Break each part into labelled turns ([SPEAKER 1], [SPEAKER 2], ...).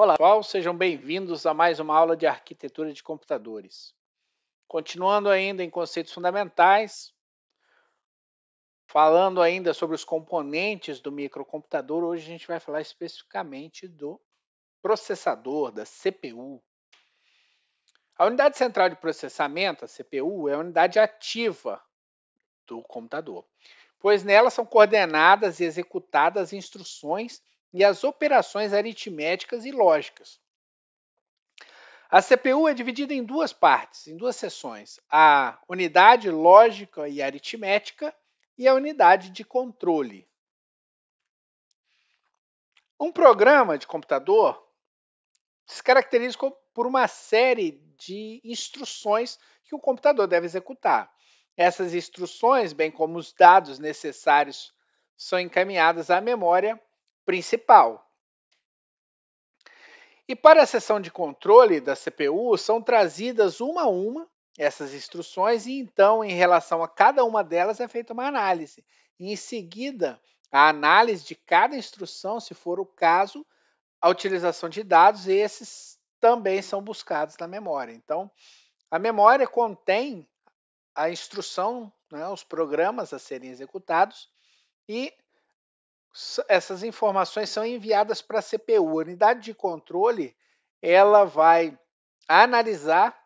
[SPEAKER 1] Olá, pessoal, sejam bem-vindos a mais uma aula de arquitetura de computadores. Continuando ainda em conceitos fundamentais, falando ainda sobre os componentes do microcomputador, hoje a gente vai falar especificamente do processador, da CPU. A unidade central de processamento, a CPU, é a unidade ativa do computador, pois nela são coordenadas e executadas instruções e as operações aritméticas e lógicas. A CPU é dividida em duas partes, em duas seções: a unidade lógica e aritmética e a unidade de controle. Um programa de computador se caracteriza por uma série de instruções que o computador deve executar. Essas instruções, bem como os dados necessários, são encaminhadas à memória principal. E para a seção de controle da CPU, são trazidas uma a uma essas instruções e então, em relação a cada uma delas, é feita uma análise. E, em seguida, a análise de cada instrução, se for o caso, a utilização de dados, e esses também são buscados na memória. Então, a memória contém a instrução, né, os programas a serem executados e essas informações são enviadas para a CPU. A unidade de controle ela vai analisar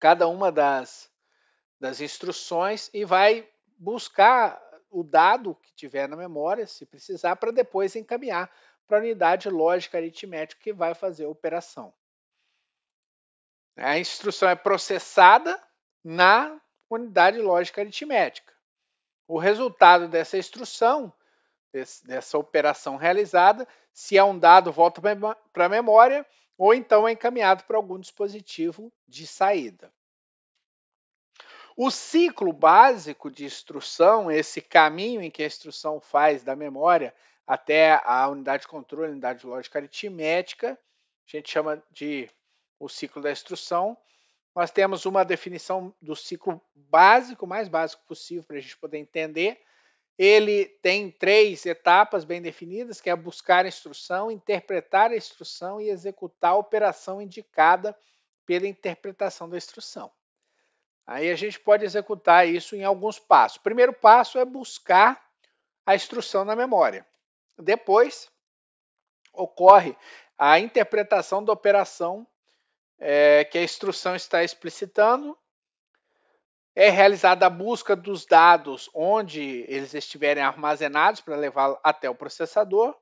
[SPEAKER 1] cada uma das, das instruções e vai buscar o dado que tiver na memória, se precisar, para depois encaminhar para a unidade lógica aritmética que vai fazer a operação. A instrução é processada na unidade lógica aritmética o resultado dessa instrução, desse, dessa operação realizada, se é um dado, volta para a memória ou então é encaminhado para algum dispositivo de saída. O ciclo básico de instrução, esse caminho em que a instrução faz da memória até a unidade de controle, unidade de lógica aritmética, a gente chama de o ciclo da instrução, nós temos uma definição do ciclo básico, mais básico possível para a gente poder entender. Ele tem três etapas bem definidas, que é buscar a instrução, interpretar a instrução e executar a operação indicada pela interpretação da instrução. Aí a gente pode executar isso em alguns passos. O primeiro passo é buscar a instrução na memória. Depois ocorre a interpretação da operação é, que a instrução está explicitando. É realizada a busca dos dados onde eles estiverem armazenados para levá-lo até o processador.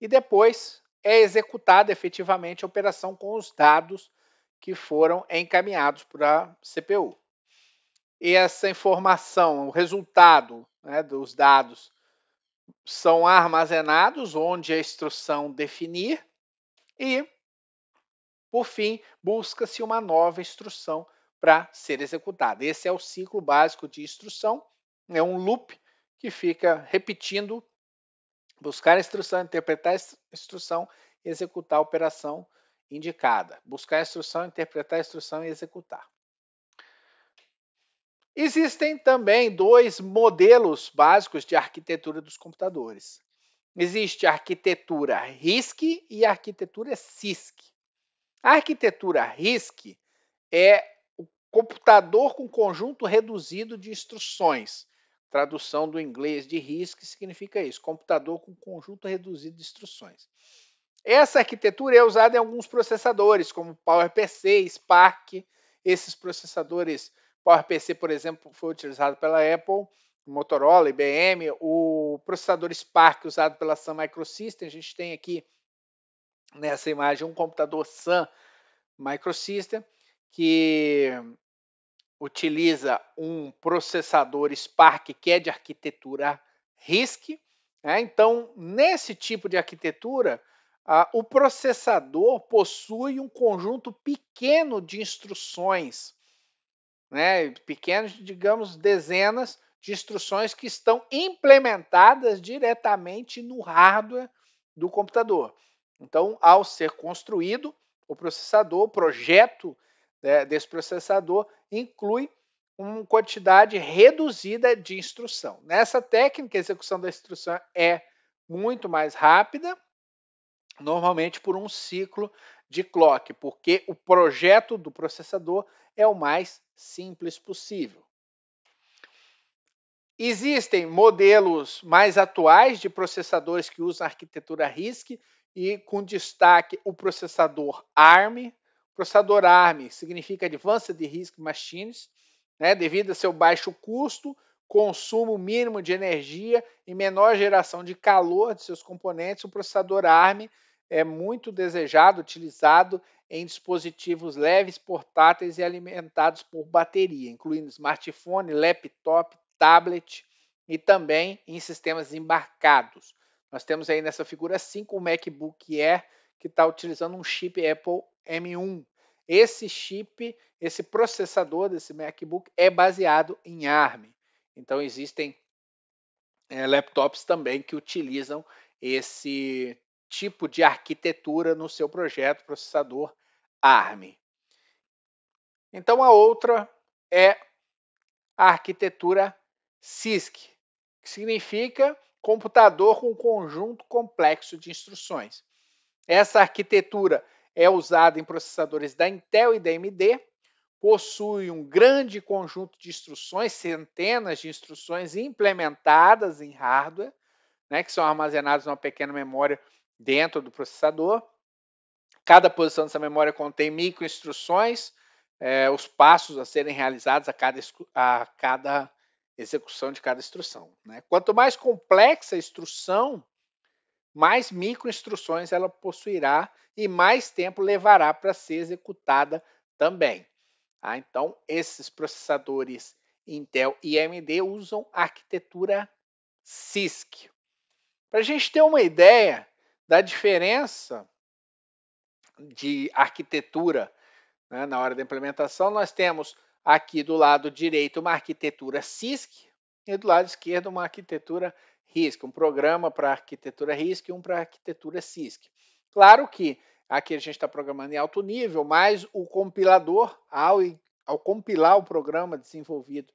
[SPEAKER 1] E depois é executada efetivamente a operação com os dados que foram encaminhados para a CPU. E essa informação, o resultado né, dos dados, são armazenados onde a instrução definir e por fim, busca-se uma nova instrução para ser executada. Esse é o ciclo básico de instrução, é um loop que fica repetindo buscar a instrução, interpretar a instrução e executar a operação indicada. Buscar a instrução, interpretar a instrução e executar. Existem também dois modelos básicos de arquitetura dos computadores. Existe a arquitetura RISC e a arquitetura CISC. A arquitetura RISC é o computador com conjunto reduzido de instruções. Tradução do inglês de RISC significa isso: computador com conjunto reduzido de instruções. Essa arquitetura é usada em alguns processadores, como PowerPC, Spark. Esses processadores, PowerPC, por exemplo, foi utilizado pela Apple, Motorola, IBM. O processador Spark, usado pela Sun Microsystems, a gente tem aqui nessa imagem um computador Sun Microsystem que utiliza um processador Spark que é de arquitetura RISC. Né? Então, nesse tipo de arquitetura, ah, o processador possui um conjunto pequeno de instruções, né? pequenos, digamos, dezenas de instruções que estão implementadas diretamente no hardware do computador. Então, ao ser construído, o processador, o projeto né, desse processador inclui uma quantidade reduzida de instrução. Nessa técnica, a execução da instrução é muito mais rápida, normalmente por um ciclo de clock, porque o projeto do processador é o mais simples possível. Existem modelos mais atuais de processadores que usam a arquitetura RISC e com destaque o processador ARM. processador ARM significa Advanced Risk Machines, né, devido a seu baixo custo, consumo mínimo de energia e menor geração de calor de seus componentes, o processador ARM é muito desejado, utilizado em dispositivos leves, portáteis e alimentados por bateria, incluindo smartphone, laptop, tablet e também em sistemas embarcados. Nós temos aí nessa figura 5 o MacBook Air, que está utilizando um chip Apple M1. Esse chip, esse processador desse MacBook é baseado em ARM. Então existem é, laptops também que utilizam esse tipo de arquitetura no seu projeto, processador ARM. Então a outra é a arquitetura CISC, que significa computador com um conjunto complexo de instruções. Essa arquitetura é usada em processadores da Intel e da AMD, possui um grande conjunto de instruções, centenas de instruções implementadas em hardware, né, que são armazenadas numa pequena memória dentro do processador. Cada posição dessa memória contém microinstruções, é, os passos a serem realizados a cada, a cada execução de cada instrução. Né? Quanto mais complexa a instrução, mais microinstruções ela possuirá e mais tempo levará para ser executada também. Tá? então, esses processadores Intel e AMD usam arquitetura CISC. Para a gente ter uma ideia da diferença de arquitetura né, na hora da implementação, nós temos aqui do lado direito uma arquitetura CISC e do lado esquerdo uma arquitetura RISC, um programa para arquitetura RISC e um para arquitetura CISC. Claro que aqui a gente está programando em alto nível, mas o compilador, ao, ao compilar o programa desenvolvido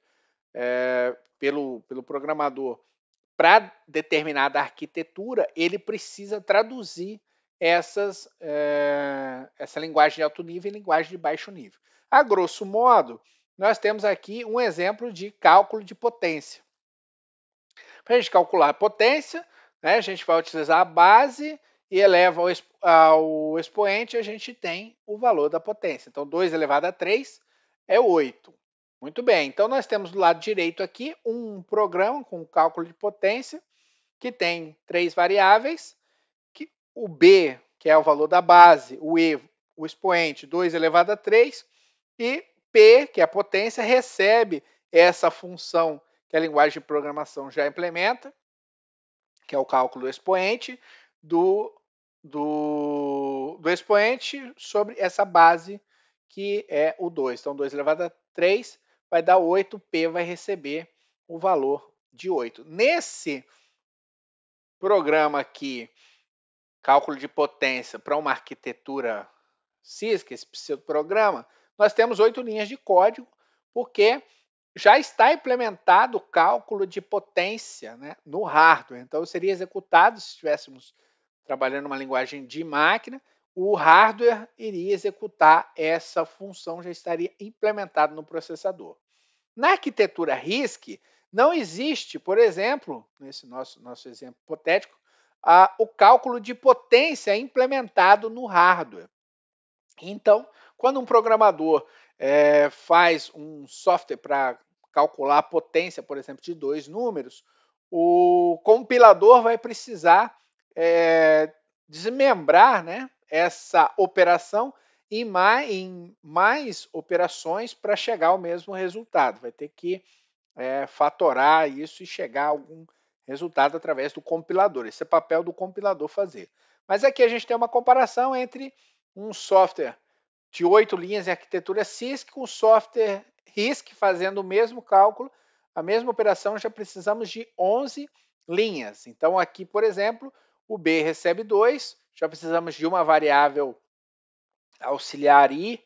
[SPEAKER 1] é, pelo, pelo programador para determinada arquitetura, ele precisa traduzir essas, é, essa linguagem de alto nível em linguagem de baixo nível. A grosso modo, nós temos aqui um exemplo de cálculo de potência. Para a gente calcular a potência, né, a gente vai utilizar a base e eleva ao, expoente e expoente, a gente tem o valor da potência. Então, 2 elevado a 3 é 8. Muito bem, então nós temos do lado direito aqui um programa com cálculo de potência que tem três variáveis, que o B, que é o valor da base, o E, o expoente, 2 elevado a 3, e P, que é a potência, recebe essa função que a linguagem de programação já implementa, que é o cálculo expoente, do, do, do expoente sobre essa base que é o 2. Então, 2 elevado a 3 vai dar 8, P vai receber o valor de 8. Nesse programa aqui, cálculo de potência para uma arquitetura CISC, esse pseudoprograma, programa, nós temos oito linhas de código, porque já está implementado o cálculo de potência né, no hardware. Então, seria executado se estivéssemos trabalhando uma linguagem de máquina, o hardware iria executar essa função, já estaria implementado no processador. Na arquitetura RISC, não existe, por exemplo, nesse nosso, nosso exemplo hipotético, a, o cálculo de potência implementado no hardware. Então, quando um programador é, faz um software para calcular a potência, por exemplo, de dois números, o compilador vai precisar é, desmembrar né, essa operação em mais, em mais operações para chegar ao mesmo resultado. Vai ter que é, fatorar isso e chegar a algum resultado através do compilador. Esse é o papel do compilador fazer. Mas aqui a gente tem uma comparação entre um software de oito linhas em arquitetura CISC com software RISC fazendo o mesmo cálculo, a mesma operação, já precisamos de 11 linhas. Então, aqui, por exemplo, o B recebe 2, já precisamos de uma variável auxiliar I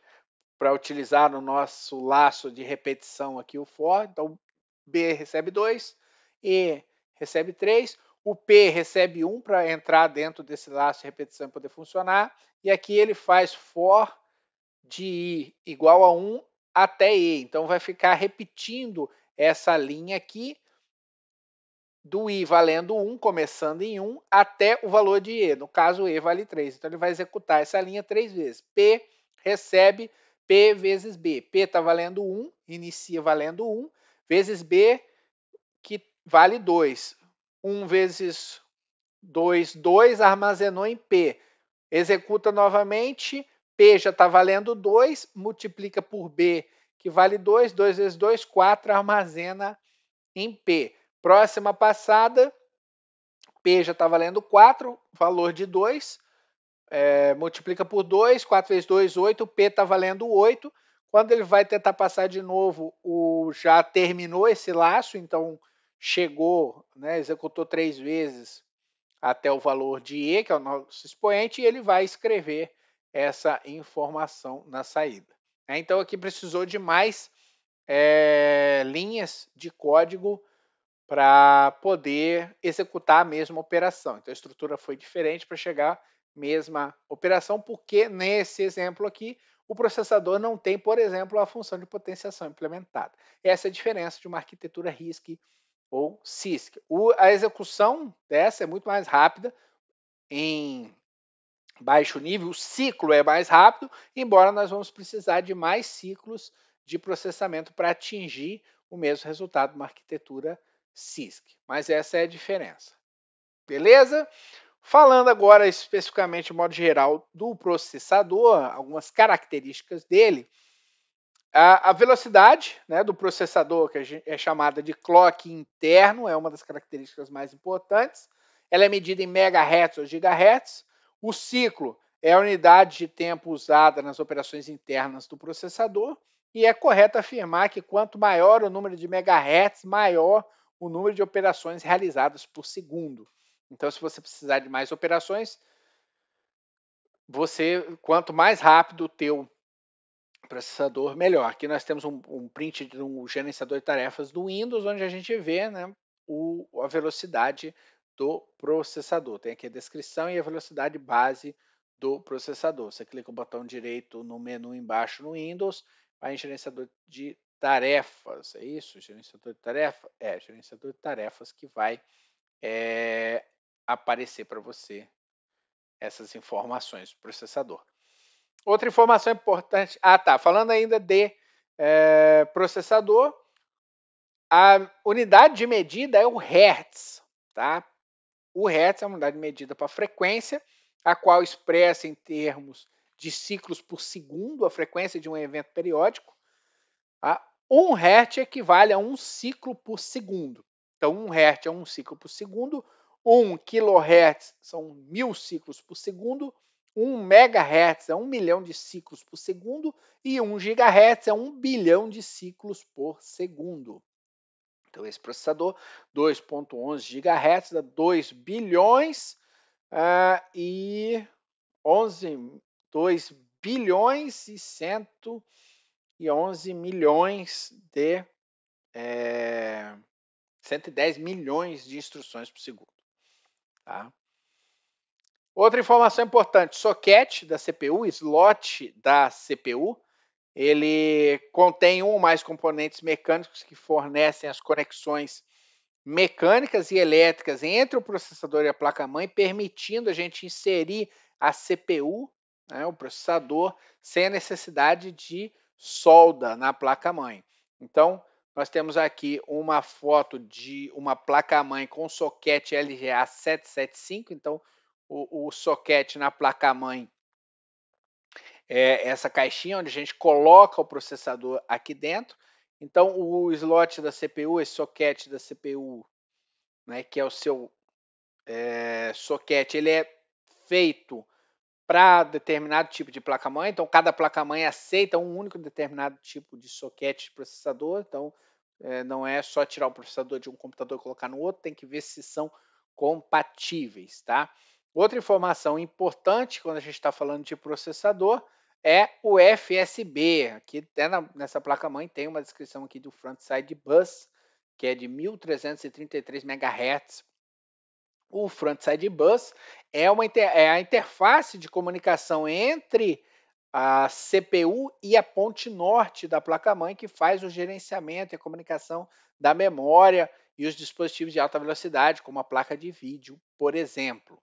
[SPEAKER 1] para utilizar no nosso laço de repetição aqui o for. Então, B recebe 2, E recebe 3, o P recebe 1 um para entrar dentro desse laço de repetição e poder funcionar. E aqui ele faz for de I igual a 1 até E. Então, vai ficar repetindo essa linha aqui do I valendo 1, começando em 1, até o valor de E. No caso, E vale 3. Então, ele vai executar essa linha três vezes. P recebe P vezes B. P está valendo 1, inicia valendo 1, vezes B, que vale 2. 1 vezes 2, 2, armazenou em P. Executa novamente, P já está valendo 2, multiplica por B, que vale 2, 2 vezes 2, 4, armazena em P. Próxima passada, P já está valendo 4, valor de 2, é, multiplica por 2, 4 vezes 2, 8, P está valendo 8. Quando ele vai tentar passar de novo, o já terminou esse laço, então chegou, né, executou três vezes até o valor de E, que é o nosso expoente, e ele vai escrever essa informação na saída. Né? Então aqui precisou de mais é, linhas de código para poder executar a mesma operação. Então a estrutura foi diferente para chegar à mesma operação, porque nesse exemplo aqui o processador não tem, por exemplo, a função de potenciação implementada. Essa é a diferença de uma arquitetura RISC ou CISC. O, a execução dessa é muito mais rápida em baixo nível, o ciclo é mais rápido, embora nós vamos precisar de mais ciclos de processamento para atingir o mesmo resultado, uma arquitetura CISC. Mas essa é a diferença. Beleza? Falando agora especificamente, de modo geral, do processador, algumas características dele. A, velocidade né, do processador, que é chamada de clock interno, é uma das características mais importantes. Ela é medida em megahertz ou gigahertz. O ciclo é a unidade de tempo usada nas operações internas do processador e é correto afirmar que quanto maior o número de megahertz, maior o número de operações realizadas por segundo. Então, se você precisar de mais operações, você quanto mais rápido o teu processador, melhor. Aqui nós temos um, um print do um gerenciador de tarefas do Windows, onde a gente vê né, o, a velocidade do processador. Tem aqui a descrição e a velocidade base do processador. Você clica o botão direito no menu embaixo no Windows, vai em gerenciador de tarefas. É isso? Gerenciador de tarefas? É, gerenciador de tarefas que vai é, aparecer para você essas informações do processador. Outra informação importante. Ah, tá. Falando ainda de é, processador, a unidade de medida é o Hertz, tá? O Hertz é uma unidade medida para frequência, a qual expressa em termos de ciclos por segundo a frequência de um evento periódico. Tá? Um Hertz equivale a um ciclo por segundo. Então, um Hertz é um ciclo por segundo, um kilohertz são mil ciclos por segundo, um megahertz é um milhão de ciclos por segundo e um gigahertz é um bilhão de ciclos por segundo. Então, esse processador, 2.11 GHz, dá 2 bilhões uh, e 11, 2 bilhões e 111 milhões de... É, eh, 110 milhões de instruções por segundo. Tá? Outra informação importante, soquete da CPU, slot da CPU, ele contém um ou mais componentes mecânicos que fornecem as conexões mecânicas e elétricas entre o processador e a placa-mãe, permitindo a gente inserir a CPU, né, o processador, sem a necessidade de solda na placa-mãe. Então, nós temos aqui uma foto de uma placa-mãe com soquete LGA 775, então o, o soquete na placa-mãe é, essa caixinha onde a gente coloca o processador aqui dentro. Então, o slot da CPU, esse socket da CPU, né, que é o seu é, socket, ele é feito para determinado tipo de placa-mãe. Então, cada placa-mãe aceita um único determinado tipo de socket de processador. Então, é, não é só tirar o processador de um computador e colocar no outro, tem que ver se são compatíveis, tá? Outra informação importante quando a gente está falando de processador é o FSB. Aqui até na, nessa placa-mãe tem uma descrição aqui do frontside bus, que é de 1333 MHz. O frontside bus é, uma, é a interface de comunicação entre a CPU e a ponte norte da placa-mãe que faz o gerenciamento e a comunicação da memória e os dispositivos de alta velocidade, como a placa de vídeo, por exemplo.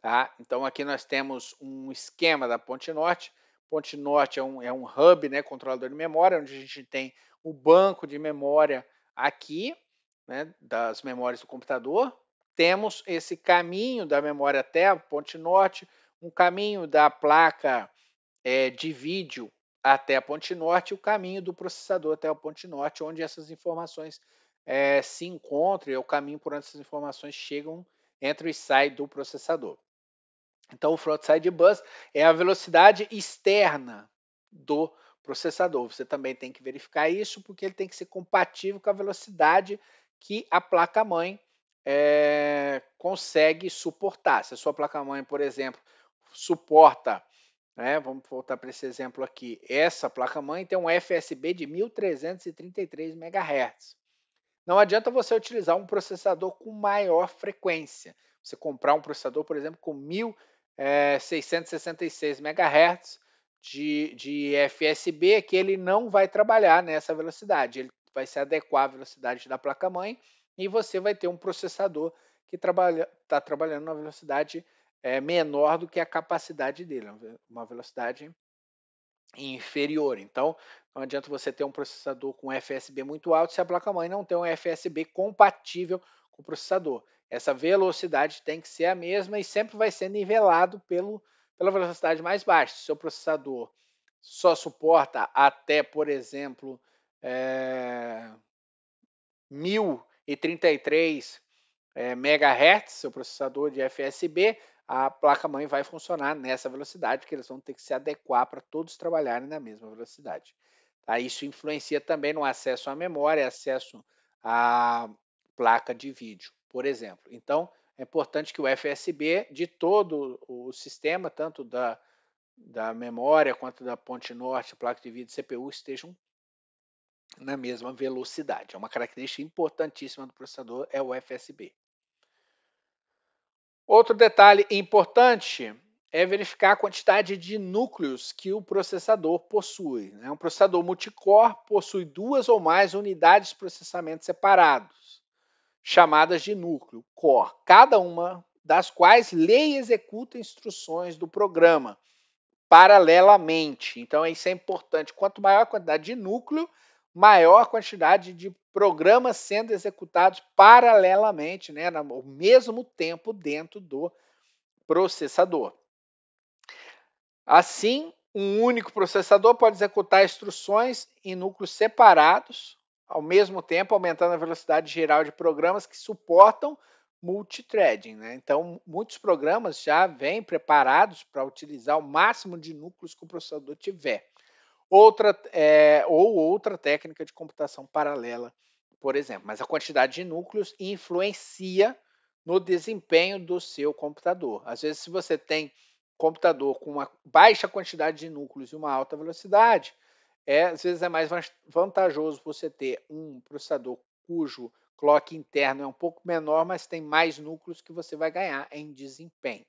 [SPEAKER 1] Tá? Então aqui nós temos um esquema da ponte norte Ponte Norte é um, é um hub, né, controlador de memória, onde a gente tem o banco de memória aqui, né, das memórias do computador. Temos esse caminho da memória até a Ponte Norte, um caminho da placa é, de vídeo até a Ponte Norte e o caminho do processador até a Ponte Norte, onde essas informações é, se encontram, é o caminho por onde essas informações chegam, entram e saem do processador. Então, o frontside bus é a velocidade externa do processador. Você também tem que verificar isso, porque ele tem que ser compatível com a velocidade que a placa-mãe é, consegue suportar. Se a sua placa-mãe, por exemplo, suporta, né, vamos voltar para esse exemplo aqui, essa placa-mãe tem um FSB de 1.333 MHz. Não adianta você utilizar um processador com maior frequência. Você comprar um processador, por exemplo, com 1.000 é, 666 MHz de, de FSB, que ele não vai trabalhar nessa velocidade, ele vai se adequar à velocidade da placa-mãe e você vai ter um processador que está trabalha, tá trabalhando na velocidade é, menor do que a capacidade dele, uma velocidade inferior. Então, não adianta você ter um processador com FSB muito alto se a placa-mãe não tem um FSB compatível com o processador. Essa velocidade tem que ser a mesma e sempre vai ser nivelado pelo, pela velocidade mais baixa. Se o seu processador só suporta até, por exemplo, é, 1033 é, MHz, seu processador de FSB, a placa-mãe vai funcionar nessa velocidade, porque eles vão ter que se adequar para todos trabalharem na mesma velocidade. Tá? Isso influencia também no acesso à memória, acesso à placa de vídeo por exemplo. Então, é importante que o FSB, de todo o sistema, tanto da, da memória quanto da ponte norte, placa de vídeo e CPU, estejam na mesma velocidade. É uma característica importantíssima do processador, é o FSB. Outro detalhe importante é verificar a quantidade de núcleos que o processador possui. Né? Um processador multicore possui duas ou mais unidades de processamento separados chamadas de núcleo, core, cada uma das quais lê e executa instruções do programa paralelamente. Então, isso é importante. Quanto maior a quantidade de núcleo, maior a quantidade de programas sendo executados paralelamente, né, ao mesmo tempo dentro do processador. Assim, um único processador pode executar instruções em núcleos separados ao mesmo tempo aumentando a velocidade geral de programas que suportam multithreading. Né? Então, muitos programas já vêm preparados para utilizar o máximo de núcleos que o processador tiver. Outra, é, ou outra técnica de computação paralela, por exemplo. Mas a quantidade de núcleos influencia no desempenho do seu computador. Às vezes, se você tem computador com uma baixa quantidade de núcleos e uma alta velocidade, é, às vezes é mais vantajoso você ter um processador cujo clock interno é um pouco menor, mas tem mais núcleos que você vai ganhar em desempenho.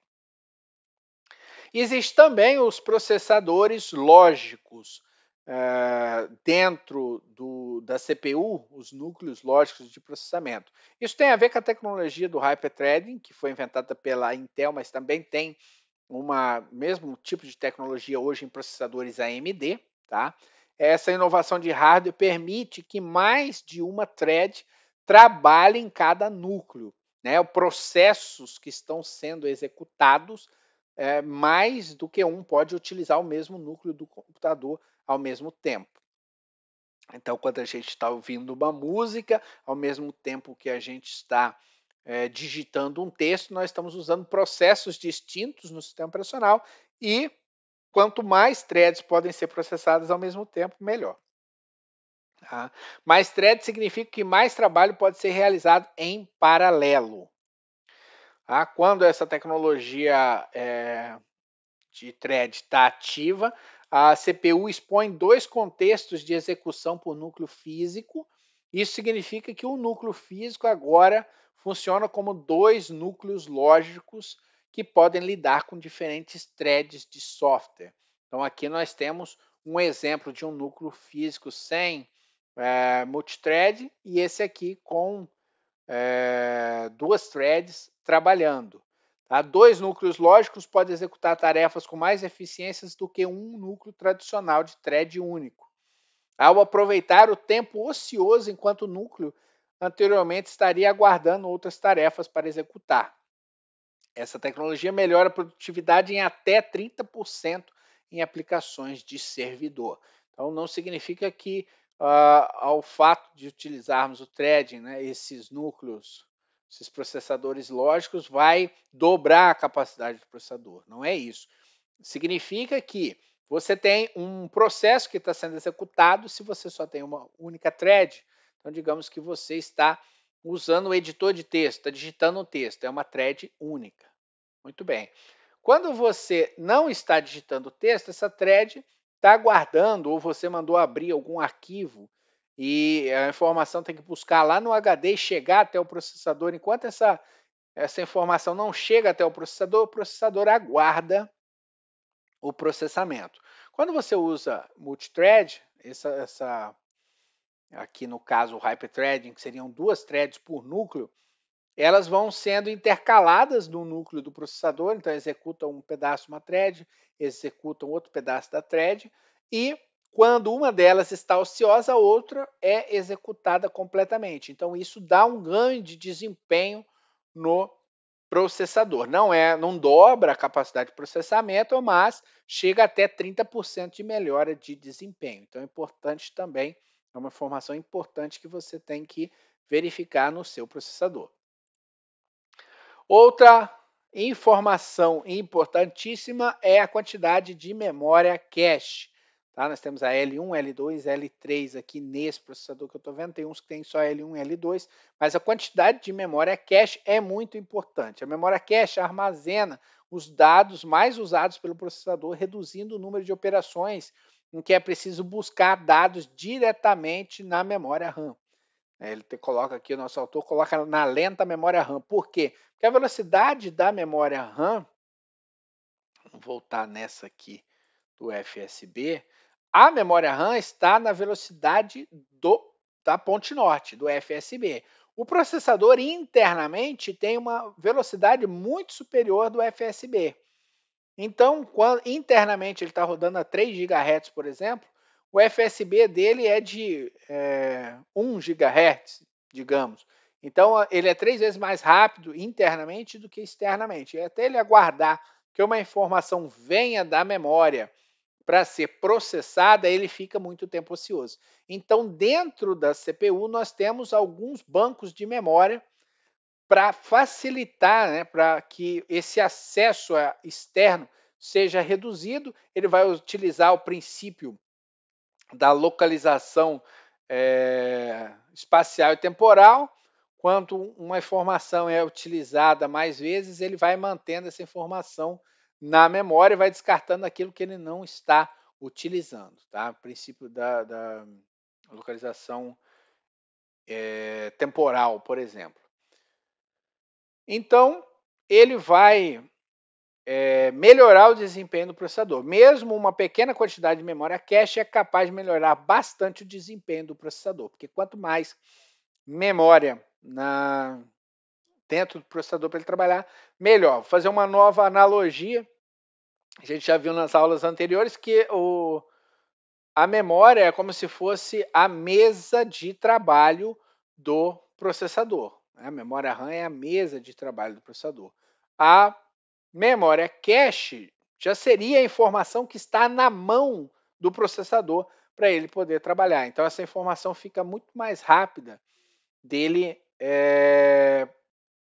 [SPEAKER 1] Existem também os processadores lógicos. Eh, dentro do, da CPU, os núcleos lógicos de processamento. Isso tem a ver com a tecnologia do Hyperthreading, que foi inventada pela Intel, mas também tem uma mesmo tipo de tecnologia hoje em processadores AMD, tá? Essa inovação de hardware permite que mais de uma thread trabalhe em cada núcleo. Né? Processos que estão sendo executados, é, mais do que um pode utilizar o mesmo núcleo do computador ao mesmo tempo. Então, quando a gente está ouvindo uma música, ao mesmo tempo que a gente está é, digitando um texto, nós estamos usando processos distintos no sistema operacional e quanto mais threads podem ser processadas ao mesmo tempo, melhor. Tá? Mais threads significa que mais trabalho pode ser realizado em paralelo. Tá? Quando essa tecnologia é, de thread está ativa, a CPU expõe dois contextos de execução por núcleo físico. Isso significa que o núcleo físico agora funciona como dois núcleos lógicos que podem lidar com diferentes threads de software. Então, aqui nós temos um exemplo de um núcleo físico sem é, multithread e esse aqui com é, duas threads trabalhando. Tá? Dois núcleos lógicos podem executar tarefas com mais eficiências do que um núcleo tradicional de thread único. Ao aproveitar o tempo ocioso enquanto o núcleo anteriormente estaria aguardando outras tarefas para executar. Essa tecnologia melhora a produtividade em até 30% em aplicações de servidor. Então, não significa que uh, ao fato de utilizarmos o threading, né, esses núcleos, esses processadores lógicos, vai dobrar a capacidade do processador. Não é isso. Significa que você tem um processo que está sendo executado se você só tem uma única thread. Então, digamos que você está usando o editor de texto, está digitando um texto, é uma thread única. Muito bem. Quando você não está digitando o texto, essa thread está guardando ou você mandou abrir algum arquivo e a informação tem que buscar lá no HD e chegar até o processador. Enquanto essa, essa informação não chega até o processador, o processador aguarda o processamento. Quando você usa multithread, essa, essa aqui no caso o hyperthreading, que seriam duas threads por núcleo, elas vão sendo intercaladas no núcleo do processador, então executam um pedaço de uma thread, executam outro pedaço da thread, e quando uma delas está ociosa, a outra é executada completamente. Então isso dá um ganho de desempenho no processador. Não é, não dobra a capacidade de processamento, mas chega até 30% de melhora de desempenho. Então é importante também é uma informação importante que você tem que verificar no seu processador. Outra informação importantíssima é a quantidade de memória cache. Tá? Nós temos a L1, L2, L3 aqui nesse processador que eu estou vendo. Tem uns que tem só L1 e L2, mas a quantidade de memória cache é muito importante. A memória cache armazena os dados mais usados pelo processador, reduzindo o número de operações em que é preciso buscar dados diretamente na memória RAM. Né? Ele coloca aqui, o nosso autor coloca na lenta memória RAM. Por quê? Porque a velocidade da memória RAM, vou voltar nessa aqui do FSB, a memória RAM está na velocidade do, da ponte norte, do FSB. O processador internamente tem uma velocidade muito superior do FSB. Então, quando, internamente ele está rodando a 3 GHz, por exemplo, o FSB dele é de é, 1 GHz, digamos. Então, ele é três vezes mais rápido internamente do que externamente. E até ele aguardar que uma informação venha da memória para ser processada, ele fica muito tempo ocioso. Então, dentro da CPU, nós temos alguns bancos de memória para facilitar, né, para que esse acesso eh, externo seja reduzido, ele vai utilizar o princípio da localização é, espacial e temporal. Quanto uma informação é utilizada mais vezes, ele vai mantendo essa informação na memória e vai descartando aquilo que ele não está utilizando. Tá? O princípio da, da localização é, temporal, por exemplo. Então, ele vai é, melhorar o desempenho do processador. Mesmo uma pequena quantidade de memória cache é capaz de melhorar bastante o desempenho do processador, porque quanto mais memória na, dentro do processador para ele trabalhar, melhor. Vou fazer uma nova analogia. A gente já viu nas aulas anteriores que o, a memória é como se fosse a mesa de trabalho do processador. Né, a memória RAM é a mesa de trabalho do processador. A memória cache já seria a informação que está na mão do processador para ele poder trabalhar. Então, essa informação fica muito mais rápida dele é,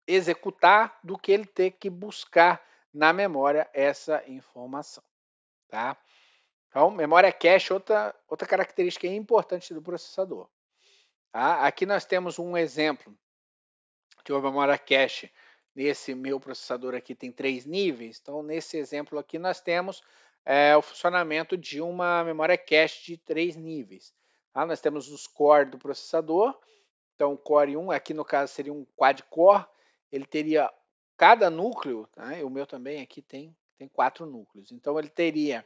[SPEAKER 1] executar do que ele ter que buscar na memória essa informação. Tá? Então, memória cache, é outra, outra característica importante do processador. Tá? Aqui nós temos um exemplo que uma memória cache. Nesse meu processador aqui tem três níveis, então nesse exemplo aqui nós temos é, o funcionamento de uma memória cache de três níveis. Tá? Nós temos os core do processador, então core 1, aqui no caso seria um quad-core, ele teria cada núcleo, tá? o meu também aqui tem, tem quatro núcleos, então ele teria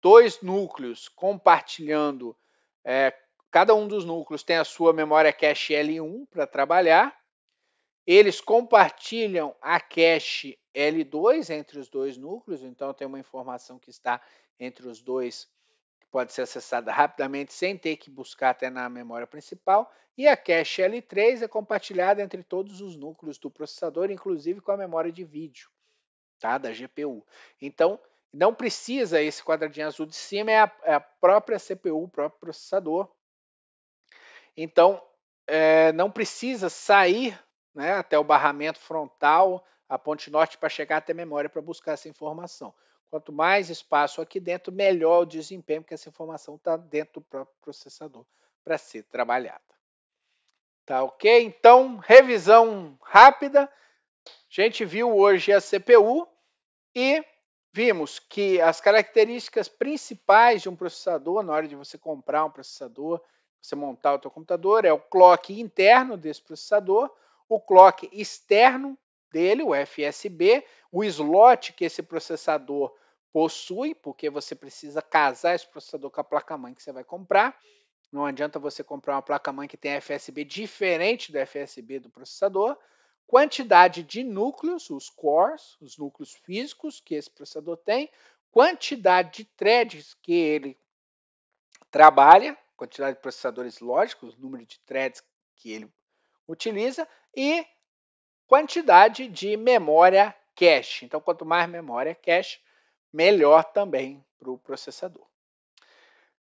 [SPEAKER 1] dois núcleos compartilhando, é, cada um dos núcleos tem a sua memória cache L1 para trabalhar, eles compartilham a cache L2 entre os dois núcleos, então tem uma informação que está entre os dois que pode ser acessada rapidamente sem ter que buscar até na memória principal, e a cache L3 é compartilhada entre todos os núcleos do processador, inclusive com a memória de vídeo, tá, da GPU. Então, não precisa esse quadradinho azul de cima, é a, é a própria CPU, o próprio processador. Então, é, não precisa sair né, até o barramento frontal, a ponte norte, para chegar até a memória para buscar essa informação. Quanto mais espaço aqui dentro, melhor o desempenho, porque essa informação está dentro do próprio processador para ser trabalhada. Tá ok? Então, revisão rápida. A gente viu hoje a CPU e vimos que as características principais de um processador, na hora de você comprar um processador, você montar o seu computador, é o clock interno desse processador, o clock externo dele, o FSB, o slot que esse processador possui, porque você precisa casar esse processador com a placa-mãe que você vai comprar. Não adianta você comprar uma placa-mãe que tem FSB diferente do FSB do processador. Quantidade de núcleos, os cores, os núcleos físicos que esse processador tem. Quantidade de threads que ele trabalha, quantidade de processadores lógicos, número de threads que ele utiliza e quantidade de memória cache. Então, quanto mais memória cache, melhor também para o processador.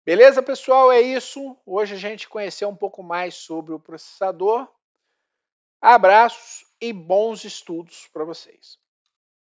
[SPEAKER 1] Beleza, pessoal? É isso. Hoje a gente conheceu um pouco mais sobre o processador. Abraços e bons estudos para vocês.